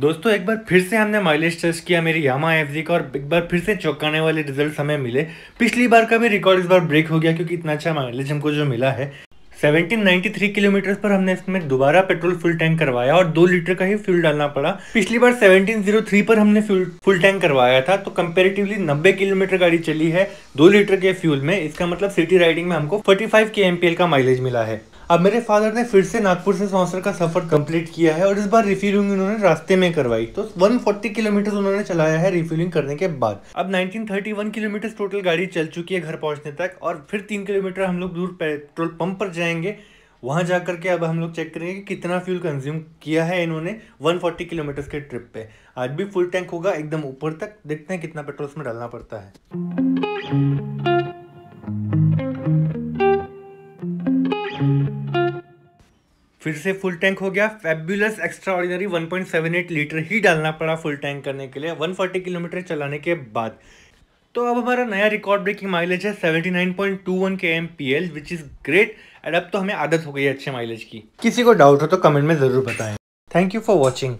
दोस्तों एक बार फिर से हमने माइलेज टेस्ट किया मेरी यामा एफ का और एक बार फिर से चौंकाने वाले रिजल्ट हमें मिले पिछली बार का भी रिकॉर्ड इस बार ब्रेक हो गया क्योंकि इतना अच्छा माइलेज हमको जो मिला है 1793 किलोमीटर पर हमने इसमें दोबारा पेट्रोल फुल टैंक करवाया और दो लीटर का ही फ्यूल डालना पड़ा पिछली बार 1703 पर हमने फ्यूल फुल टैंक करवाया था तो कंपेरेटिवली 90 किलोमीटर गाड़ी चली है दो लीटर के फ्यूल में इसका मतलब सिटी राइडिंग में हमको 45 के एमपीएल का माइलेज मिला है अब मेरे फादर ने फिर से नागपुर से सौंसर का सफर कंप्लीट किया है और इस बार रिफ्यूलिंग उन्होंने रास्ते में करवाई तो 140 किलोमीटर उन्होंने चलाया है रिफ्यूलिंग करने के बाद अब 1931 किलोमीटर टोटल गाड़ी चल चुकी है घर पहुंचने तक और फिर तीन किलोमीटर हम लोग दूर पेट्रोल पंप पर जाएंगे वहां जा के अब हम लोग चेक करेंगे कि कितना फ्यूल कंज्यूम किया है इन्होंने 140 किलोमीटर के ट्रिप पे आज भी फुल टैंक होगा एकदम ऊपर तक देखते हैं कितना पेट्रोल उसमें डालना पड़ता है फिर से फुल टैंक हो गया fabulous extraordinary one litre ही डालना पड़ा फुल टैंक करने के लिए 140 किलोमीटर चलाने के बाद तो अब हमारा नया रिकॉर्ड ब्रेकिंग माइलेज है 79.21 K M P L which is great and अब तो हमें आदत हो गई है अच्छे माइलेज की किसी को डाउट हो तो कमेंट में ज़रूर बताएं थैंक यू फॉर वॉचिंग